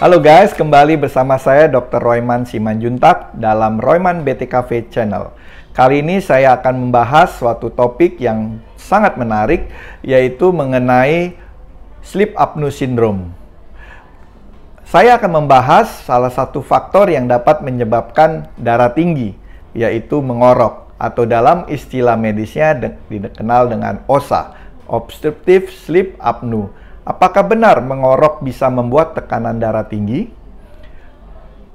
Halo guys, kembali bersama saya Dr. Royman Simanjuntak dalam Royman BTKV Channel. Kali ini saya akan membahas suatu topik yang sangat menarik yaitu mengenai sleep apnea syndrome. Saya akan membahas salah satu faktor yang dapat menyebabkan darah tinggi yaitu mengorok atau dalam istilah medisnya dikenal dengan OSA, obstructive sleep apnea Apakah benar mengorok bisa membuat tekanan darah tinggi?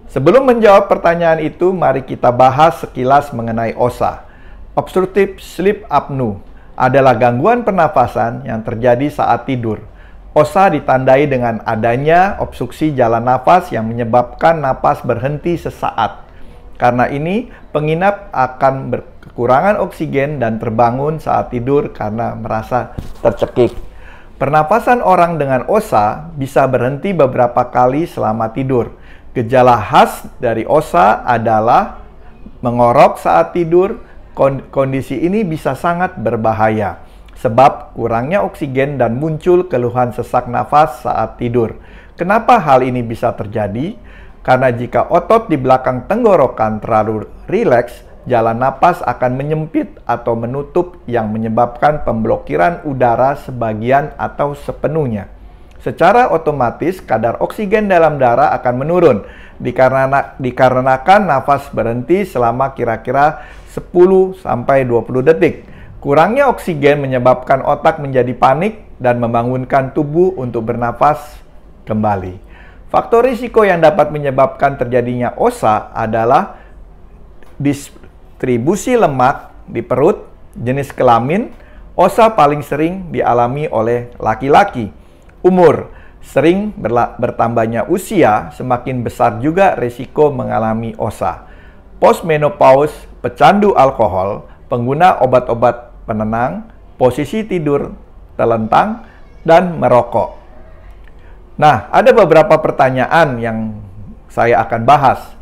Sebelum menjawab pertanyaan itu, mari kita bahas sekilas mengenai OSA. Obstructive sleep apnea adalah gangguan pernafasan yang terjadi saat tidur. OSA ditandai dengan adanya obstruksi jalan nafas yang menyebabkan nafas berhenti sesaat. Karena ini, penginap akan berkekurangan oksigen dan terbangun saat tidur karena merasa tercekik. Pernapasan orang dengan OSA bisa berhenti beberapa kali selama tidur. Gejala khas dari OSA adalah mengorok saat tidur. Kondisi ini bisa sangat berbahaya sebab kurangnya oksigen dan muncul keluhan sesak nafas saat tidur. Kenapa hal ini bisa terjadi? Karena jika otot di belakang tenggorokan terlalu rileks, jalan napas akan menyempit atau menutup yang menyebabkan pemblokiran udara sebagian atau sepenuhnya. Secara otomatis kadar oksigen dalam darah akan menurun dikarenakan, nafas berhenti selama kira-kira 10 20 detik. Kurangnya oksigen menyebabkan otak menjadi panik dan membangunkan tubuh untuk bernafas kembali. Faktor risiko yang dapat menyebabkan terjadinya OSA adalah tribusi lemak di perut, jenis kelamin, osa paling sering dialami oleh laki-laki. Umur sering bertambahnya usia, semakin besar juga risiko mengalami osa. Postmenopause, pecandu alkohol, pengguna obat-obat penenang, posisi tidur telentang, dan merokok. Nah, ada beberapa pertanyaan yang saya akan bahas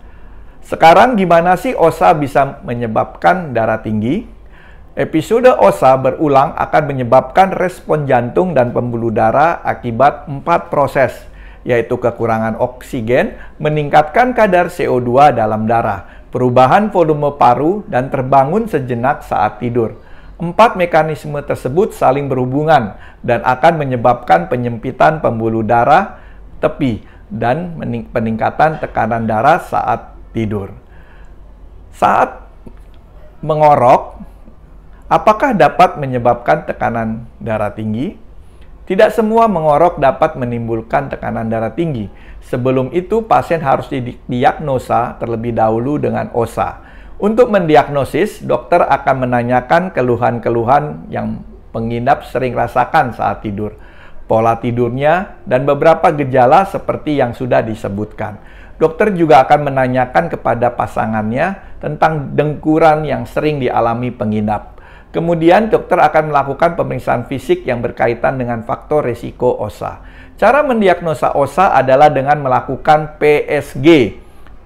sekarang gimana sih OSA bisa menyebabkan darah tinggi? Episode OSA berulang akan menyebabkan respon jantung dan pembuluh darah akibat empat proses, yaitu kekurangan oksigen, meningkatkan kadar CO2 dalam darah, perubahan volume paru, dan terbangun sejenak saat tidur. Empat mekanisme tersebut saling berhubungan dan akan menyebabkan penyempitan pembuluh darah tepi dan peningkatan tekanan darah saat tidur. Saat mengorok, apakah dapat menyebabkan tekanan darah tinggi? Tidak semua mengorok dapat menimbulkan tekanan darah tinggi. Sebelum itu, pasien harus didiagnosa terlebih dahulu dengan OSA. Untuk mendiagnosis, dokter akan menanyakan keluhan-keluhan yang pengidap sering rasakan saat tidur pola tidurnya, dan beberapa gejala seperti yang sudah disebutkan. Dokter juga akan menanyakan kepada pasangannya tentang dengkuran yang sering dialami pengidap. Kemudian dokter akan melakukan pemeriksaan fisik yang berkaitan dengan faktor resiko OSA. Cara mendiagnosa OSA adalah dengan melakukan PSG,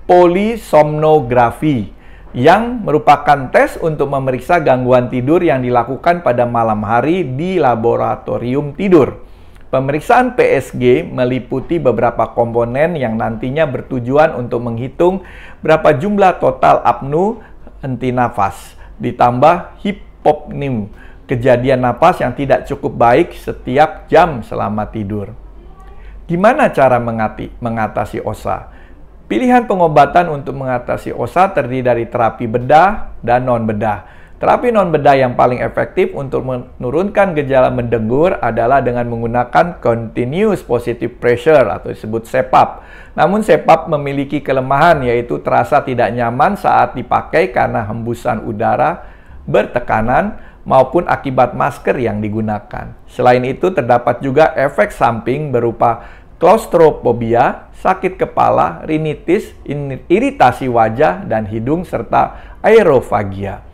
polisomnografi, yang merupakan tes untuk memeriksa gangguan tidur yang dilakukan pada malam hari di laboratorium tidur. Pemeriksaan PSG meliputi beberapa komponen yang nantinya bertujuan untuk menghitung berapa jumlah total apnu henti nafas, ditambah hipopnim, kejadian napas yang tidak cukup baik setiap jam selama tidur. Gimana cara mengati, mengatasi OSA? Pilihan pengobatan untuk mengatasi OSA terdiri dari terapi bedah dan non-bedah Terapi non bedah yang paling efektif untuk menurunkan gejala mendengur adalah dengan menggunakan continuous positive pressure atau disebut CPAP. Namun CPAP memiliki kelemahan yaitu terasa tidak nyaman saat dipakai karena hembusan udara bertekanan maupun akibat masker yang digunakan. Selain itu terdapat juga efek samping berupa klaustrofobia, sakit kepala, rinitis, iritasi wajah dan hidung serta aerofagia.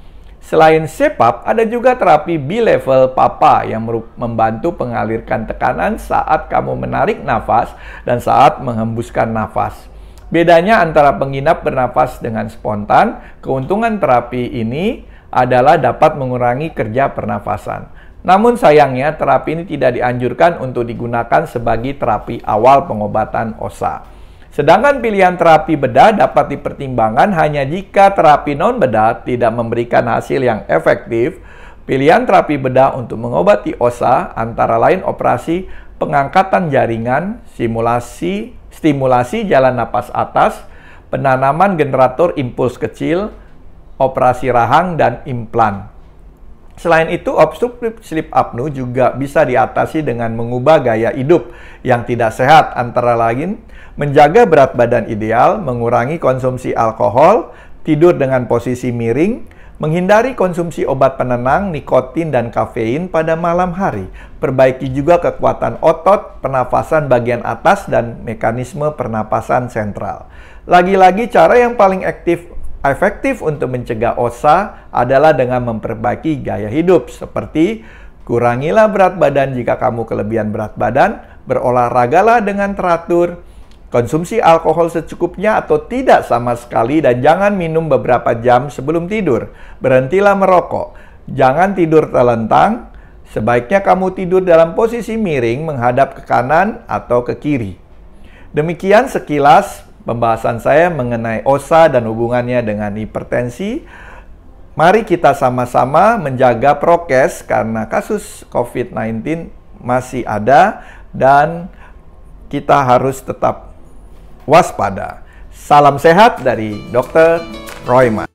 Selain CPAP, ada juga terapi B-level PAPA yang membantu pengalirkan tekanan saat kamu menarik nafas dan saat menghembuskan nafas. Bedanya antara penginap bernafas dengan spontan, keuntungan terapi ini adalah dapat mengurangi kerja pernafasan. Namun sayangnya, terapi ini tidak dianjurkan untuk digunakan sebagai terapi awal pengobatan OSA. Sedangkan pilihan terapi bedah dapat dipertimbangkan hanya jika terapi non-bedah tidak memberikan hasil yang efektif. Pilihan terapi bedah untuk mengobati OSA antara lain operasi pengangkatan jaringan, simulasi, stimulasi jalan napas atas, penanaman generator impuls kecil, operasi rahang, dan implan. Selain itu, obstruktif sleep apnea juga bisa diatasi dengan mengubah gaya hidup yang tidak sehat antara lain menjaga berat badan ideal, mengurangi konsumsi alkohol, tidur dengan posisi miring, menghindari konsumsi obat penenang, nikotin, dan kafein pada malam hari. Perbaiki juga kekuatan otot, pernafasan bagian atas, dan mekanisme pernapasan sentral. Lagi-lagi cara yang paling aktif efektif untuk mencegah OSA adalah dengan memperbaiki gaya hidup seperti kurangilah berat badan jika kamu kelebihan berat badan, berolahragalah dengan teratur, konsumsi alkohol secukupnya atau tidak sama sekali dan jangan minum beberapa jam sebelum tidur. Berhentilah merokok. Jangan tidur telentang. Sebaiknya kamu tidur dalam posisi miring menghadap ke kanan atau ke kiri. Demikian sekilas pembahasan saya mengenai OSA dan hubungannya dengan hipertensi. Mari kita sama-sama menjaga prokes karena kasus COVID-19 masih ada dan kita harus tetap waspada. Salam sehat dari Dr. Royman.